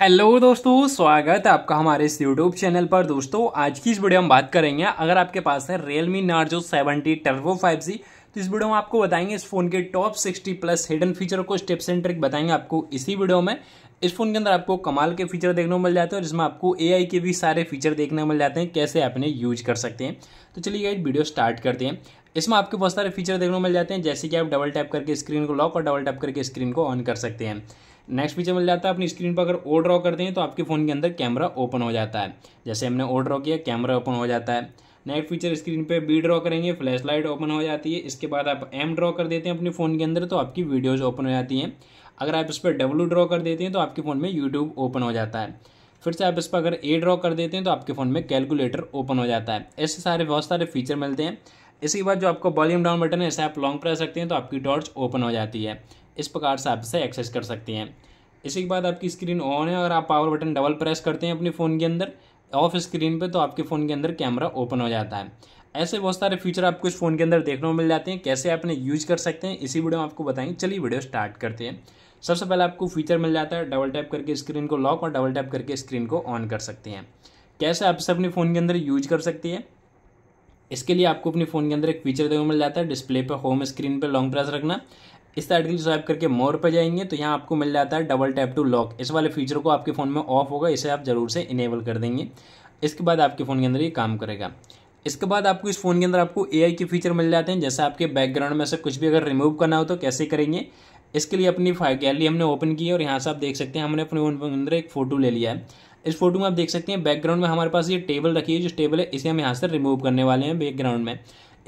hello दोस्तों स्वागत है आपका हमारे इस यूट्यूब चैनल पर दोस्तों आज की इस वीडियो में बात करेंगे अगर आपके पास है रियलमी नार्जो 70 टर्बो 5G तो इस वीडियो में आपको बताएंगे इस फोन के टॉप 60 प्लस हिडन फीचर को स्टेप्स एंड ट्रिक बताएंगे आपको इसी वीडियो में इस फोन के अंदर आपको कमाल के फीचर देखने को मिल जाते हैं और इसमें आपको ए के भी सारे फीचर देखने को मिल जाते हैं कैसे आप इन्हें यूज कर सकते हैं तो चलिए गाइड वीडियो स्टार्ट करते हैं इसमें आपको बहुत सारे फीचर देखने को मिल जाते हैं जैसे कि आप डबल टैप करके स्क्रीन को लॉक और डबल टैप करके स्क्रीन को ऑन कर सकते हैं नेक्स्ट फीचर मिल जाता है अपनी स्क्रीन पर अगर ओ ड्रॉ करते हैं तो आपके फ़ोन के अंदर कैमरा ओपन हो जाता है जैसे हमने ओ ड्रॉ किया कैमरा ओपन हो जाता है नेक्स्ट फीचर स्क्रीन पे बी ड्रॉ करेंगे फ्लैश लाइट ओपन हो जाती है इसके बाद आप एम ड्रॉ कर देते हैं अपने फ़ोन के अंदर तो आपकी वीडियोज़ ओपन हो जाती हैं अगर आप इस पर डब्ल्यू ड्रॉ कर देते हैं तो आपके फ़ोन में यूट्यूब ओपन हो जाता है फिर से आप इस पर अगर ए ड्रॉ कर देते हैं तो आपके फ़ोन में कैलकुलेटर ओपन हो जाता है ऐसे सारे बहुत सारे फीचर मिलते हैं इसके बाद जो आपको वॉल्यूम डाउन बटन है इसे आप लॉन्ग प्रेस सकते हैं तो आपकी टॉर्च ओपन हो जाती है इस प्रकार से आप इसे एक्सेस कर सकते हैं इसी के बाद आपकी स्क्रीन ऑन है और आप पावर बटन डबल प्रेस करते हैं अपने फ़ोन के अंदर ऑफ स्क्रीन पे तो आपके फ़ोन के अंदर कैमरा ओपन हो जाता है ऐसे बहुत सारे फीचर आपको इस फ़ोन के अंदर देखने को मिल जाते हैं कैसे आपने यूज कर सकते हैं इसी वीडियो में आपको बताएंगे चलिए वीडियो स्टार्ट करते हैं सबसे पहले आपको फीचर मिल जाता है डबल टैप करके स्क्रीन को लॉक और डबल टैप करके स्क्रीन को ऑन कर सकते हैं कैसे आप इसे अपने फ़ोन के अंदर यूज कर सकते हैं इसके लिए आपको अपने फ़ोन के अंदर एक फीचर देखने को मिल जाता है डिस्प्ले पर होम स्क्रीन पर लॉन्ग प्रेस रखना इस साइड के स्वाइप करके मोर पर जाएंगे तो यहाँ आपको मिल जाता है डबल टैप टू लॉक इस वाले फीचर को आपके फ़ोन में ऑफ होगा इसे आप ज़रूर से इनेबल कर देंगे इसके बाद आपके फ़ोन के अंदर ये काम करेगा इसके बाद आपको इस फ़ोन के अंदर आपको ए के फीचर मिल जाते हैं जैसे आपके बैकग्राउंड में से कुछ भी अगर रिमूव करना हो तो कैसे करेंगे इसके लिए अपनी फाइव गैलरी हमने ओपन की है और यहाँ से आप देख सकते हैं हमने अपने फ़ोन के अंदर एक फ़ोटो ले लिया है इस फोटो में आप देख सकते हैं बैकग्राउंड में हमारे पास ये टेबल रखी है जो टेबल है इसे हम यहाँ से रिमूव करने वाले हैं बैकग्राउंड में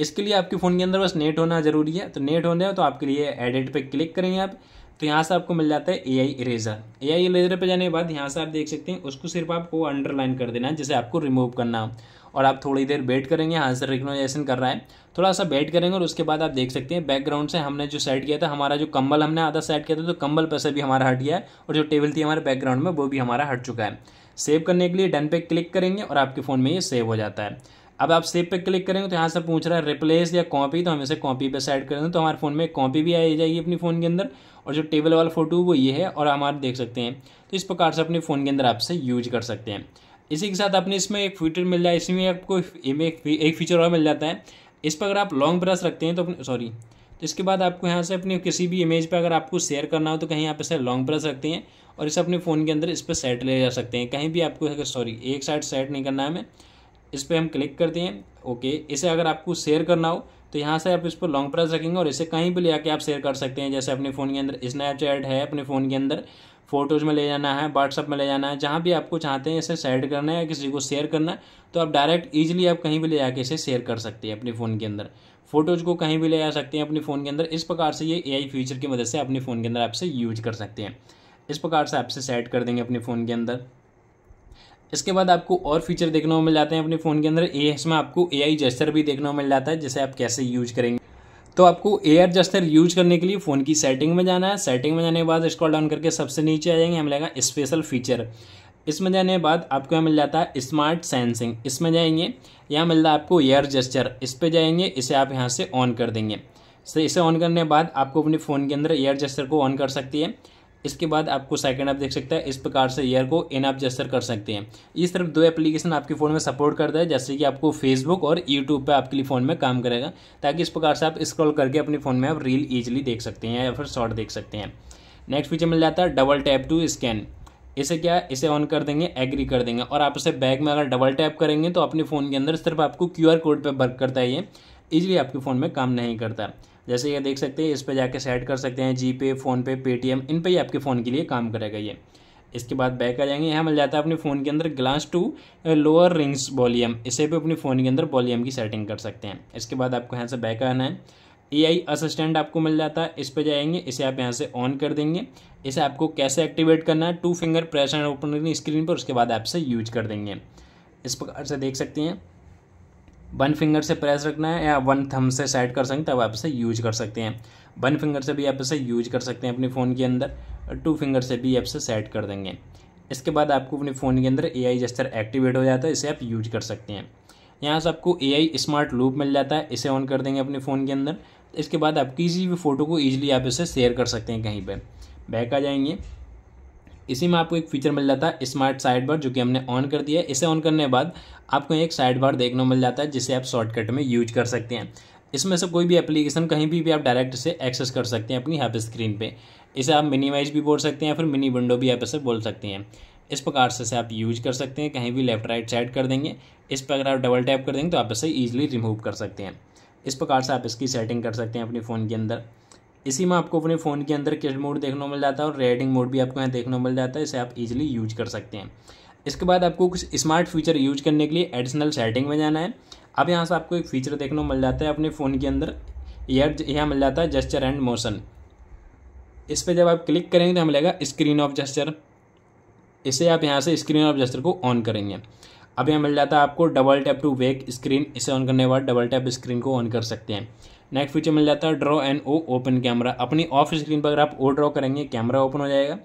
इसके लिए आपके फ़ोन के अंदर बस नेट होना ज़रूरी है तो नेट होने तो आपके लिए एडिट पर क्लिक करेंगे आप तो यहाँ से आपको मिल जाता है ए आई इरेजर ए आई इरेजर पर जाने के बाद यहाँ से आप देख सकते हैं उसको सिर्फ आपको अंडरलाइन कर देना है जिसे आपको रिमूव करना हो और आप थोड़ी देर वेट करेंगे यहाँ से रिकनोजेशन कर रहा है थोड़ा सा वेट करेंगे और उसके बाद आप देख सकते हैं बैकग्राउंड से हमने जो सेट किया था हमारा जो कंबल हमने आधा सेट किया था तो कंबल पर से भी हमारा हट गया है और जो टेबल थी हमारे बैकग्राउंड में वो भी हमारा हट चुका है सेव करने के लिए डन पे क्लिक करेंगे और आपके फ़ोन में ये सेव हो जाता है अब आप सेव पे क्लिक करेंगे तो यहाँ से पूछ रहा है रिप्लेस या कॉपी तो हम इसे कॉपी पे सेट कर देंगे तो हमारे फ़ोन में कॉपी भी आई जाएगी अपनी फ़ोन के अंदर और जो टेबल वाला फ़ोटो वो ये है और हमारे देख सकते हैं तो इस प्रकार से अपने फ़ोन के अंदर आप इसे यूज कर सकते हैं इसी के साथ अपने इसमें एक फीचर मिल जाए इसमें आपको एक फीचर और मिल जाता है इस पर अगर आप लॉन्ग ब्रश रखते हैं तो सॉरी तो इसके बाद आपको यहाँ से अपने किसी भी इमेज पर अगर आपको शेयर करना हो तो कहीं आप इसे लॉन्ग ब्रश रखते हैं और इसे अपने फ़ोन के अंदर इस पर सेट ले जा सकते हैं कहीं भी आपको सॉरी एक साइड सेट नहीं करना है हमें इस पर हम क्लिक करते हैं ओके इसे अगर आपको शेयर करना हो तो यहाँ से आप इस पर लॉन्ग प्रेस रखेंगे और इसे कहीं भी ले आके आप शेयर कर सकते हैं जैसे अपने फ़ोन के अंदर स्नैपचैट है अपने फ़ोन के अंदर फोटोज़ में ले जाना है व्हाट्सअप में ले जाना है जहाँ भी आपको चाहते हैं इसे सेट करना है किसी को शेयर करना है तो आप डायरेक्ट ईजिली आप कहीं भी ले जाके इसे शेयर कर सकते हैं अपने फ़ोन के अंदर फोटोज़ को कहीं भी ले जा सकते हैं अपने फ़ोन के अंदर इस प्रकार से ये ए फीचर की मदद से अपने फ़ोन के अंदर आपसे यूज कर सकते हैं इस प्रकार से आपसे सेट कर देंगे अपने फ़ोन के अंदर इसके बाद आपको और फीचर देखने को मिल जाते हैं अपने फ़ोन के अंदर ए इसमें आपको ए आई जस्टर भी देखने को मिल जाता है जिसे आप कैसे यूज करेंगे तो आपको ए आर जस्टर यूज करने के लिए फ़ोन की सेटिंग में जाना है सेटिंग में जाने के बाद स्क्रॉल डाउन करके सबसे नीचे आ जाएंगे हम लगेगा स्पेशल फीचर इसमें जाने के बाद आपको यहाँ मिल जाता है स्मार्ट सेंसिंग इसमें जाएंगे यहाँ मिलता है आपको एयर जेस्चर इस पर जाएंगे इसे आप यहाँ से ऑन कर देंगे इसे ऑन करने के बाद आपको अपने फ़ोन के अंदर एयर जेस्चर को ऑन कर सकती है इसके बाद आपको सेकंड ऐप देख सकते हैं इस प्रकार से ईयर को इन ऐप जस्टर कर सकते हैं ये सिर्फ दो एप्लीकेशन आपके फ़ोन में सपोर्ट करता है जैसे कि आपको फेसबुक और यूट्यूब पर आपके लिए फ़ोन में काम करेगा ताकि इस प्रकार से आप स्क्रॉल करके अपने फ़ोन में आप रील ईजिली देख सकते हैं या फिर शॉर्ट देख सकते हैं नेक्स्ट फीचर मिल जाता है डबल टैप टू स्कैन इसे क्या इसे ऑन कर देंगे एग्री कर देंगे और आप इसे बैग में अगर डबल टैप करेंगे तो अपने फ़ोन के अंदर सिर्फ आपको क्यू कोड पर वर्क करता है ये ईजिली आपके फ़ोन में काम नहीं करता जैसे ये देख सकते हैं इस पर जाके सेट कर सकते हैं जी पे फ़ोनपे पेटीएम इन पर ही आपके फ़ोन के लिए काम करेगा ये इसके बाद बैक आ जाएंगे यहाँ मिल जाता है अपने फ़ोन के अंदर glass to lower rings volume इसे भी अपने फ़ोन के अंदर वॉल्यूम की सेटिंग कर सकते हैं इसके बाद आपको यहाँ से बैक आना है ए आई असिस्टेंट आपको मिल जाता है इस पर जाएंगे इसे आप यहाँ से ऑन कर देंगे इसे आपको कैसे एक्टिवेट करना है two finger press and open screen पर उसके बाद आपसे यूज कर देंगे इस प्रकार से देख सकते हैं वन फिंगर से प्रेस रखना है या वन थम से सेट कर सकते हैं तब आप इसे यूज कर सकते हैं वन फिंगर से भी आप इसे यूज कर सकते हैं अपने फ़ोन के अंदर और टू फिंगर से भी आप इसे सेट कर देंगे इसके बाद आपको अपने फ़ोन के अंदर ए आई जस्टर एक्टिवेट हो जाता है इसे आप यूज कर सकते हैं यहाँ से आपको ए आई स्मार्ट लूप मिल जाता है इसे ऑन कर देंगे अपने फ़ोन के अंदर इसके बाद आप किसी भी फ़ोटो को ईजिली आप इसे शेयर कर सकते हैं कहीं पर बैक आ जाएंगे इसी में आपको एक फीचर मिल जाता है स्मार्ट साइड बार जो कि हमने ऑन कर दिया है इसे ऑन करने के बाद आपको एक साइड बार देखने को मिल जाता है जिसे आप शॉर्टकट में यूज कर सकते हैं इसमें से कोई भी एप्लीकेशन कहीं भी, भी आप डायरेक्ट से एक्सेस कर सकते हैं अपनी हाफ स्क्रीन पर इसे आप मिनिमाइज भी बोल सकते हैं या फिर मिनी विंडो भी आप इसे बोल सकते हैं इस प्रकार से इसे आप यूज कर सकते हैं कहीं भी लेफ्ट राइट साइड कर देंगे इस पर अगर आप डबल टैप कर देंगे तो आप इसे ईजिली रिमूव कर सकते हैं इस प्रकार से आप इसकी सेटिंग कर सकते हैं अपने फ़ोन के अंदर इसी में आपको अपने फ़ोन के अंदर किड मोड देखने को मिल जाता है और रेडिंग मोड भी आपको यहाँ देखने को मिल जाता है इसे आप इजीली यूज कर सकते हैं इसके बाद आपको कुछ स्मार्ट फीचर यूज करने के लिए एडिशनल सेटिंग में जाना है अब यहाँ से आपको एक फीचर देखने को मिल जाता है अपने फ़ोन के अंदर एयर यहाँ मिल जाता है जेस्चर एंड मोशन इस पर जब आप क्लिक करेंगे तो मिलेगा स्क्रीन ऑफ जेस्चर इसे आप यहाँ से स्क्रीन ऑफ जेस्चर को ऑन करेंगे अब यहाँ मिल जाता है आपको double tap to wake screen इसे ऑन करने के बाद डबल टैप स्क्रीन को ऑन कर सकते हैं नेक्स्ट फीचर मिल जाता है draw and O open camera अपनी ऑफ स्क्रीन पर अगर आप ओ ड्रॉ करेंगे कैमरा ओपन हो जाएगा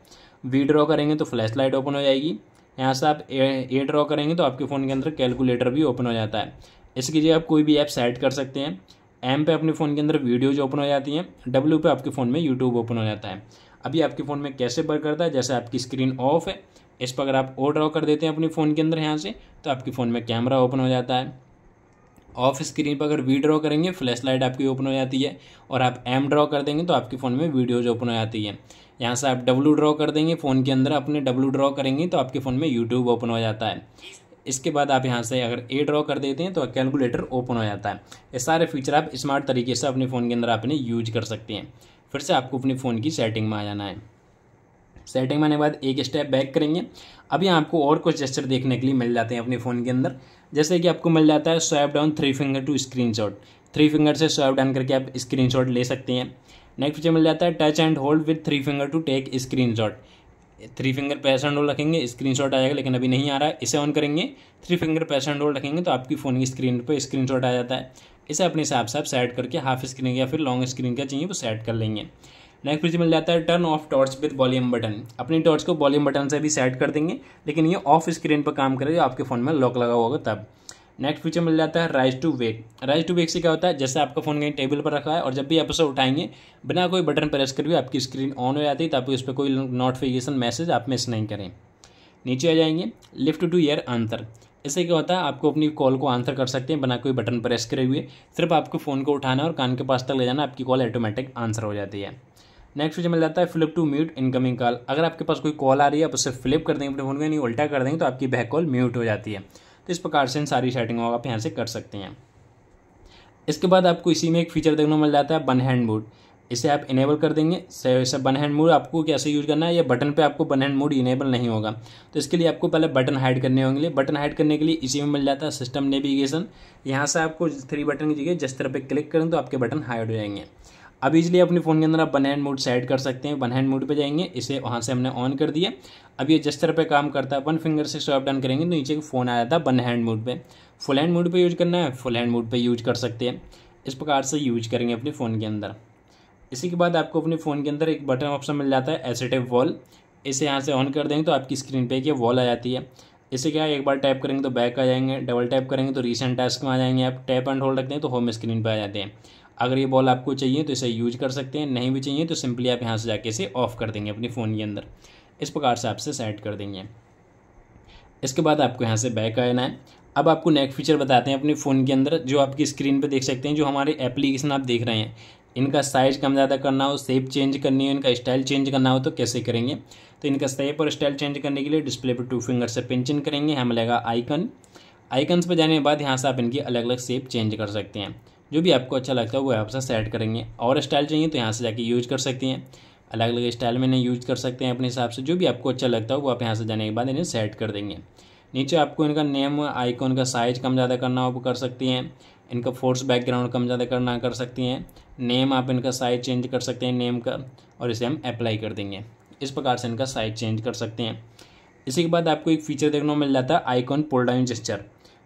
वी ड्रॉ करेंगे तो फ्लैश लाइट ओपन हो जाएगी यहाँ से आप ए ड्रॉ करेंगे तो आपके फ़ोन के अंदर कैलकुलेटर भी ओपन हो जाता है इसके लिए आप कोई भी ऐप सेट कर सकते हैं एम पे अपने फ़ोन के अंदर वीडियोज ओपन हो जाती हैं डब्ल्यू पे आपके फ़ोन में यूट्यूब ओपन हो जाता है अभी आपके फ़ोन में कैसे वर्क करता है जैसे आपकी स्क्रीन ऑफ है इस पर अगर आप ओ ड्रॉ कर देते हैं अपने फ़ोन के अंदर यहाँ से तो आपके फ़ोन में कैमरा ओपन हो जाता है ऑफ स्क्रीन पर अगर वी ड्रॉ करेंगे फ्लैश लाइट आपकी ओपन हो जाती है और आप एम ड्रॉ कर देंगे तो आपके फ़ोन में वीडियोज ओपन हो जाती है यहाँ से आप डब्लू ड्रॉ कर देंगे फ़ोन के अंदर अपने डब्लू ड्रॉ करेंगे तो आपके फ़ोन में यूट्यूब ओपन हो जाता है इसके बाद आप यहाँ से अगर ए ड्रॉ कर देते हैं तो कैलकुलेटर ओपन हो जाता है ये सारे फीचर आप स्मार्ट तरीके से अपने फ़ोन के अंदर आपने यूज कर सकते हैं फिर से आपको अपने फ़ोन की सेटिंग में आ जाना है सेटिंग में आने के बाद एक स्टेप बैक करेंगे अभी आपको और कुछ जेस्चर देखने के लिए मिल जाते हैं अपने फ़ोन के अंदर जैसे कि आपको मिल जाता है swipe down three finger to screen three finger से स्वैप डाउन करके आप स्क्रीन ले सकते हैं नेक्स्ट फीचर मिल जाता है touch and hold with three finger to take screen three finger press and hold रखेंगे स्क्रीन शॉट आएगा लेकिन अभी नहीं आ रहा है इसे ऑन करेंगे three finger press and hold रखेंगे तो आपकी फ़ोन की स्क्रीन पर स्क्रीन शॉट आ जाता है इसे अपने हिसाब से आप सेट करके हाफ स्क्रीन या फिर लॉन्ग स्क्रीन का चाहिए वो सेट कर लेंगे नेक्स्ट फीचर मिल जाता है turn off torch with volume button अपनी टॉर्च को वॉल्यूम बटन से भी सेट कर देंगे लेकिन ये ऑफ स्क्रीन पर काम करेगा आपके फ़ोन में लॉक लगा हुआ होगा तब नेक्स्ट फीचर मिल जाता है raise to wake raise to wake से क्या होता है जैसे आपका फ़ोन कहीं टेबल पर रखा है और जब भी आप उसे उठाएंगे बिना कोई बटन प्रेस कर भी आपकी स्क्रीन ऑन हो जाती है तब उस पर कोई नोटिफिकेशन मैसेज आप मिस नहीं करें नीचे आ जाएंगे लिफ्ट टू ईयर आंसर इससे क्या होता है आपको अपनी कॉल को आंसर कर सकते हैं बिना कोई बटन प्रेस करे हुए सिर्फ आपको फ़ोन को उठाना और कान के पास तक ले जाना आपकी कॉल ऑटोमेटिक आंसर हो जाती है नेक्स्ट जो मिल जाता है flip to mute incoming call अगर आपके पास कोई कॉल आ रही है आप उससे फ्लिप कर देंगे अपने फोन को नहीं उल्टा कर देंगे तो आपकी बैक कॉल म्यूट हो जाती है तो इस प्रकार से इन सारी सेटिंगों को आप यहाँ से कर सकते हैं इसके बाद आपको इसी में एक फीचर देखने को मिल जाता है वन हैंड मोड इसे आप इनेबल कर देंगे से वन हैंड मोड आपको कैसे यूज़ करना है या बटन पे आपको वन हैंड मोड इनेबल नहीं होगा तो इसके लिए आपको पहले बटन हाइड करने होंगे बटन हाइड करने के लिए इसी में मिल जाता है सिस्टम नेविगेशन यहाँ से आपको थ्री बटन की जगह जिस तरह पर क्लिक करें तो आपके बटन हाइड हो जाएंगे अब इसलिए अपने फ़ोन के अंदर आप वन हैंड मोड सेट कर सकते हैं वन हैंड मोड पे जाएंगे इसे वहाँ से हमने ऑन कर दिया अब ये जस्टर पे काम करता है वन फिंगर से स्वैप डाउन करेंगे तो नीचे फ़ोन आ जाता है वन हैंड मोड पे फुल हैंड मोड पे यूज करना है फुल हैंड मोड पे यूज कर सकते हैं इस प्रकार से यूज करेंगे अपने फ़ोन के अंदर इसी के बाद आपको अपने फ़ोन के अंदर एक बटन ऑप्शन मिल जाता है एसेटिव वॉल इसे यहाँ से ऑन कर देंगे तो आपकी स्क्रीन पर एक वॉल आ जाती है इसे क्या है एक बार टैप करेंगे तो बैक आ जाएंगे डबल टैप करेंगे तो रिसेंट टास्क में आ जाएंगे आप टैप एंड होल्ड रखते हैं तो होम स्क्रीन पर आ जाते हैं अगर ये बॉल आपको चाहिए तो इसे यूज कर सकते हैं नहीं भी चाहिए तो सिंपली आप यहाँ से जाके इसे ऑफ कर देंगे अपने फ़ोन के अंदर इस प्रकार से आपसे सेट कर देंगे इसके बाद आपको यहाँ से बैक आना है अब आपको नेक्स्ट फीचर बताते हैं अपने फ़ोन के अंदर जो आपकी स्क्रीन पर देख सकते हैं जो हमारे एप्लीकेशन आप देख रहे हैं इनका साइज़ कम ज़्यादा करना हो सेप चेंज करनी हो इनका स्टाइल चेंज करना हो तो कैसे करेंगे तो इनका सेप और स्टाइल चेंज करने के लिए डिस्प्ले पर टू फिंगर से पिंचन करेंगे हमें लगेगा आइकन आइकन्स पर जाने के बाद यहाँ से आप इनकी अलग अलग सेप चेंज कर सकते हैं जो भी आपको अच्छा लगता है वो आप सेट करेंगे और स्टाइल चाहिए तो यहाँ से जाके यूज कर सकती हैं अलग अलग स्टाइल में इन्हें यूज कर सकते हैं अपने हिसाब से जो भी आपको अच्छा लगता है वो आप यहाँ से जाने के बाद इन्हें सेट कर देंगे नीचे आपको इनका नेम आइकॉन का साइज कम ज़्यादा करना हो कर सकती हैं इनका फोर्स बैकग्राउंड कम ज़्यादा करना कर सकती हैं नेम आप इनका साइज चेंज कर सकते हैं नेम का और इसे हम अप्लाई कर देंगे इस प्रकार से इनका साइज चेंज कर सकते हैं इसी के बाद आपको एक फीचर देखने को मिल जाता है आइकॉन पुल डाउन जेस्चर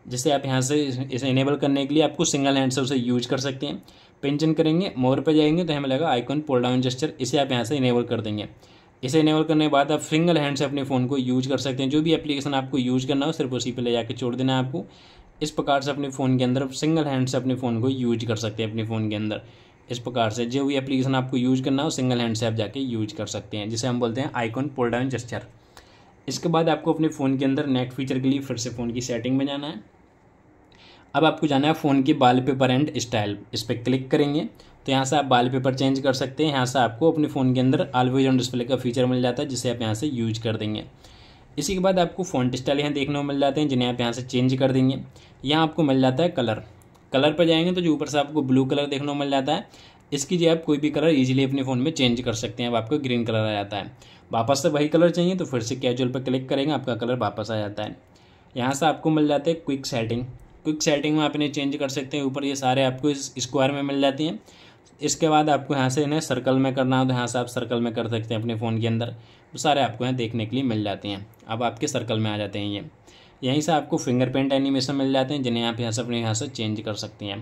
जैसे आप यहाँ से इसे इनेबल करने के लिए आपको सिंगल हैंड से उसे यूज कर सकते हैं पेंशन करेंगे मोर पे जाएंगे तो हमें लगा आइकॉन पोल डाउन जेस्टर इसे आप यहाँ से इनेबल कर देंगे इसे इनेबल करने के बाद आप सिंगल हैंड से अपने फ़ोन को यूज कर सकते हैं जो भी एप्लीकेशन आपको यूज करना हो सिर्फ उसी पर ले जाकर छोड़ देना है आपको इस प्रकार से अपने फ़ोन के अंदर सिंगल हैंड से अपने फ़ोन को यूज कर सकते हैं अपने फ़ोन के अंदर इस प्रकार से जो भी एप्लीकेशन आपको यूज करना हो सिंगल हैंड से आप जाके यूज कर सकते हैं जिसे हम बोलते हैं आइकॉन पोल डाउन जेस्चर इसके बाद आपको अपने फ़ोन के अंदर नेट फीचर के लिए फिर से फ़ोन की सेटिंग में जाना है अब आपको जाना है फ़ोन की वाल पेपर एंड स्टाइल इस पर क्लिक करेंगे तो यहाँ से आप वाल पेपर चेंज कर सकते हैं यहाँ से आपको अपने फ़ोन के अंदर आलवेज ऑन डिस्प्ले का फीचर मिल जाता है जिसे आप यहाँ से यूज कर देंगे इसी के बाद आपको फ़ोन स्टाइल यहाँ देखने को मिल जाते हैं जिन्हें आप यहाँ से चेंज कर देंगे यहाँ आपको मिल जाता है कलर कलर पर जाएंगे तो जो ऊपर से आपको ब्लू कलर देखने को मिल जाता है इसकी जो आप कोई भी कलर इजीली अपने फ़ोन में चेंज कर सकते हैं अब आपको ग्रीन कलर आ जाता है वापस से वही कलर चाहिए तो फिर से कैजुअल पर क्लिक करेंगे आपका कलर वापस आ जाता है यहाँ से आपको मिल जाता है क्विक सेटिंग क्विक सेटिंग में आप इन्हें चेंज कर सकते हैं ऊपर ये सारे आपको इस स्क्वायर में मिल जाती हैं इसके बाद आपको यहाँ से इन्हें सर्कल में करना हो तो यहाँ से आप सर्कल में कर सकते हैं अपने फ़ोन के अंदर तो सारे आपको यहाँ देखने के लिए मिल जाते हैं अब आपके सर्कल में आ जाते हैं ये यहीं से आपको फिंगरप्रिंट एनिमेशन मिल जाते हैं जिन्हें आप यहाँ से अपने यहाँ से चेंज कर सकते हैं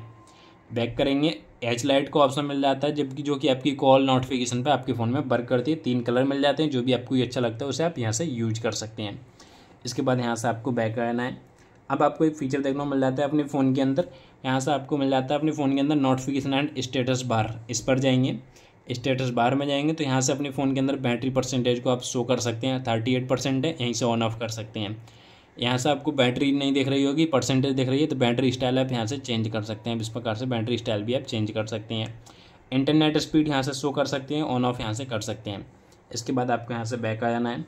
बैक करेंगे एच लाइट का ऑप्शन मिल जाता है जबकि जो कि आपकी कॉल नोटिफिकेशन पर आपके फ़ोन में वर्क करती है तीन कलर मिल जाते हैं जो भी आपको ये अच्छा लगता है उसे आप यहाँ से यूज कर सकते हैं इसके बाद यहाँ से आपको बैक करना है अब आपको एक फीचर देखने को मिल जाता है अपने फ़ोन के अंदर यहाँ से आपको मिल जाता है अपने फ़ोन के अंदर नोटिफिकेशन एंड स्टेटस बार इस पर जाएंगे स्टेटस बार में जाएंगे तो यहाँ से अपने फ़ोन के अंदर बैटरी परसेंटेज को आप शो कर सकते हैं थर्टी एट परसेंट है यहीं से ऑन ऑफ कर सकते हैं यहाँ से आपको बैटरी नहीं दिख रही होगी परसेंटेज दिख रही है तो बैटरी स्टाइल आप यहाँ से चेंज कर सकते हैं इस प्रकार से बैटरी स्टाइल भी आप चेंज कर सकते हैं इंटरनेट स्पीड यहाँ से शो कर सकते हैं ऑन ऑफ यहाँ से कर सकते हैं इसके बाद आपको यहाँ से बैक आ जाना है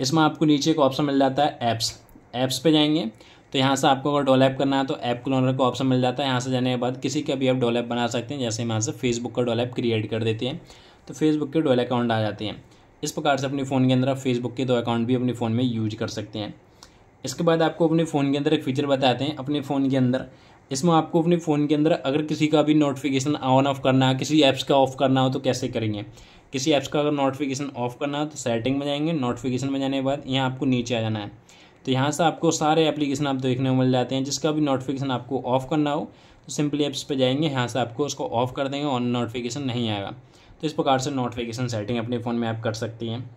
इसमें आपको नीचे एक ऑप्शन मिल जाता है ऐप्स ऐप्स पे जाएंगे तो यहाँ से आपको अगर डेवलप करना है तो ऐप क्लोनर का ऑप्शन मिल जाता है यहाँ से जाने के बाद किसी का भी ऐप डेवलप बना सकते हैं जैसे हम यहाँ से फेसबुक का डेवलप क्रिएट कर देते हैं तो फेसबुक के डोल अकाउंट आ जाते हैं इस प्रकार से अपने फ़ोन के अंदर आप फेसबुक के दो अकाउंट भी अपने फ़ोन में यूज कर सकते हैं इसके बाद आपको अपने फ़ोन के अंदर एक फीचर बताते हैं अपने फ़ोन के अंदर इसमें आपको अपने फ़ोन के अंदर अगर किसी का भी नोटिफिकेशन ऑन ऑफ करना है किसी ऐप्स का ऑफ़ करना हो तो कैसे करेंगे किसी ऐप्स का अगर नोटिफिकेशन ऑफ करना हो तो सेटिंग में जाएंगे नोटिफिकेशन में जाने के बाद यहाँ आपको नीचे आ जाना है तो यहाँ से आपको सारे एप्लीकेशन आप देखने को मिल जाते हैं जिसका भी नोटिफिकेशन आपको ऑफ़ करना हो तो सिंपली आप पर जाएंगे यहाँ से आपको उसको ऑफ़ कर देंगे और नोटिफिकेशन नहीं आएगा तो इस प्रकार से नोटिफिकेशन सेटिंग अपने फ़ोन में आप कर सकती हैं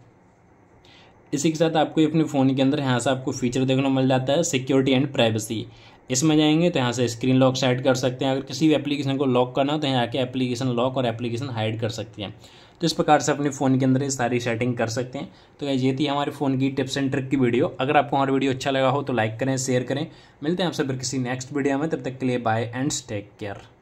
इसी के साथ आपको अपने फ़ोन के अंदर यहाँ से आपको फीचर देखने को मिल जाता है सिक्योरिटी एंड प्राइवेसी इसमें जाएंगे तो यहाँ से स्क्रीन लॉक सेट कर सकते हैं अगर किसी भी एप्लीकेशन को लॉक करना हो तो यहाँ आके एप्लीकेशन लॉक और एप्लीकेशन हाइड कर सकते हैं तो इस प्रकार से अपने फ़ोन के अंदर ये सारी सेटिंग कर सकते हैं तो ये थी हमारे फ़ोन की टिप्स एंड ट्रिक की वीडियो अगर आपको हमारी वीडियो अच्छा लगा हो तो लाइक करें शेयर करें मिलते हैं आपसे फिर किसी नेक्स्ट वीडियो में तब तक के लिए बाय एंड टेक केयर